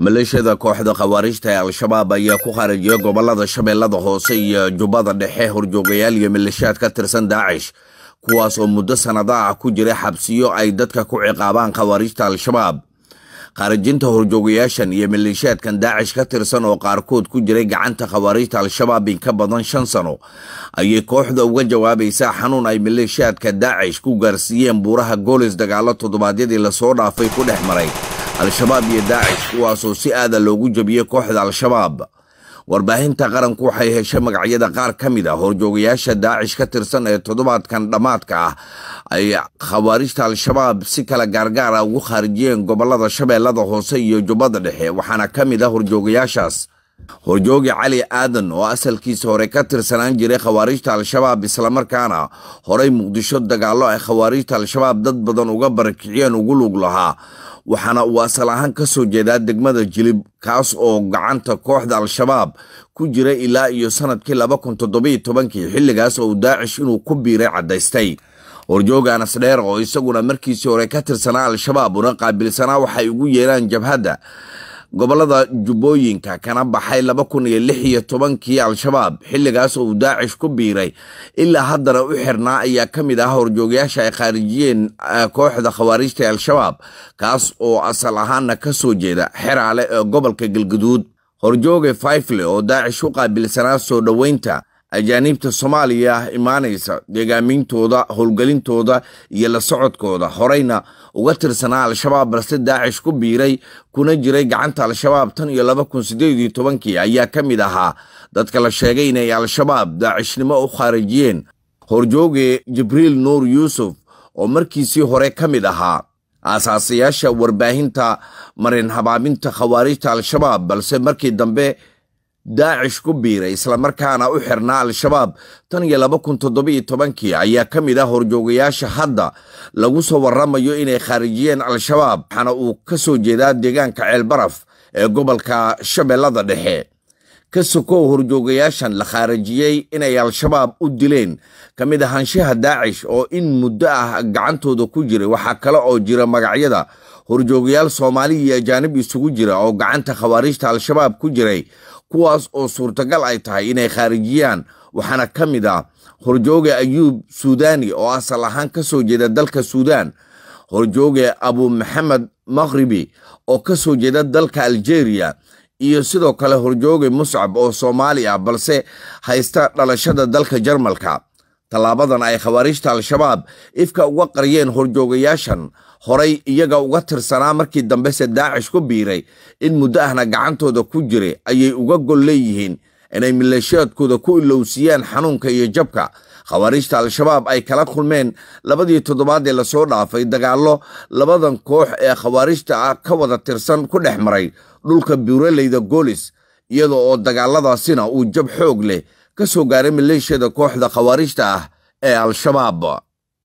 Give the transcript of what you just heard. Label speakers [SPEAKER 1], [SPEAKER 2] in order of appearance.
[SPEAKER 1] maleeshiyada kooxda khawaarijta ee al-shabaab ayaa ku kharajiya gobollada shabeellada hoose iyo jubbada dhexe horjoogayaal iyo maleeshiyaad ka tirsan daacish kuwaas oo muddo sannada ah ku jiray xabsiyo ay dadka ku ciqaabaan khawaarijta al-shabaab kharajinta horjoogayaashan iyo maleeshiyaadkan daacish ka tirsan oo qaarkood ku jiray gacanta khawaarijta al-shabaab in ka badan shan sano ayay kooxda uga jawaabaysaa xanuun ay maleeshiyaadka daacish ku gaarsiiyeen buuraha goolis dagaalo toddobaadyadii lasoo dhaafay ku dhex maray al-shabaab iyo daacish kuwaasoo si aada ah loogu jabiyey kooxda al-shabaab warbaahinta qaranku waxay heshay magacyada qaar ka mid ah horjoogayaasha daacish ka tirsan ee toddobaadkan dhammaadka ah ay khawaarijta al-shabaab si kala gaargaar ah ugu khaarijiyeen gobollada shabeellada hoose iyo jubbada dhexe waxaana ka mid ah horjoogayaashaas horjoogi cali aadan oo asalkiisa hore ka tirsanaan jiray khawaarijta al-shabaab islamarkaana horay muqdisho dagaallo ay khawaarijta al-shabaab dad badan uga barakiciyeen ugu lug lahaa waxaana uu asal ahaan ka soo jeedaa degmada jilib kaas oo gacanta kooxda al-shabaab ku jira ilaa iyo sanadkii laba kun toddobiyo tobankii xilligaas oo uu daacish inuu ku biiray caddaystay horjoog anas dheer oo isaguna markiisii hore ka tirsanaa al-shabaab una qaabilsanaa waxay ugu yeeraan jabhadda gobolada jubbooyinka kana baxay laba kun iyo lix iyo tobankii al-shabaab xilligaas uu daacish ku biiray ilaa haddana u xirnaa ayaa ka mid ah horjoogayaasha ay khaarijiyeen e, kooxda khawaarijta ee al-shabaab kaas oo asal ahaana ka soo jeeda xeraale ee gobolka galguduud horjooge faifle oo daacish u qaabilsanaa soo dhoweynta ajaaniibta soomaaliya ah imaanaysa deegaamiyintooda howlgelintooda iyo la socodkooda horeyna uga tirsanaa al-shabaab balse daacish ku biiray kuna jiray gacanta al-shabaab tan iyo laba kun iyo tobankii ayaa ka mid ahaa dadka la sheegay inay al-shabaab daacishnimo u khaarijiyeen horjooge jibriil nuur yuusuf oo markiisii hore ka mid ahaa aasaasayaasha warbaahinta marin habaabinta khawaarijta al-shabaab balse markii dambe daacish ku biiray islamarkaana u xirnaa al-shabaab tan iyo laba kun toddobiyo tobankii ayaa ka mid ah horjoogayaasha hadda lagu soo warramayo inay khaarijiyeen al-shabaab waxaana uu ka soo jeedaa deegaanka ceelbaraf ee gobolka shabeellada dhexe ka sokow horjoogayaashan la khaarijiyey inay al-shabaab u dileen ka mid ahaanshaha daacish oo in muddo ah gacantooda ku jiray waxaa kale oo jira magacyada horjoogayaal soomaaliya iyo ajaanib isugu jira oo gacanta khawaarijta al-shabaab ku jiray kuwaas oo suurtagal ay tahay inay khaarijiyaan waxaana ka mid ah horjooge ayuub suudani oo asal ahaan ka soo jeeda dalka suudan horjooge abu maxamed makhribi oo kasoo jeeda dalka aljeeriya iyo sidoo kale horjooge muscab oo soomaali ah balse haysta dhalashada dalka jarmalka tallaabadan ay khawaariijta al-shabaab ifka uga qariyeen horjoogayaashan horay iyaga uga tirsanaa markii dambese daacish ku biiray in muddo ahna gacantooda ku jira ayay uga gol leeyihiin inay maleeshiyaadkooda ku ilowsiiyaan xanuunka iyo jabka khawaariijta al-shabaab ay kala kulmeen labadii toddobaadee lasoo dhaafay dagaallo labadan koox ee khawaariijta ah ka wada tirsan ku dhex maray dhulka buureleyda goolis iyada oo dagaalladaasina uu jab xoog leh ka soo gaaray maleeshiyada kooxda khawaarijta ah ee al-shabaab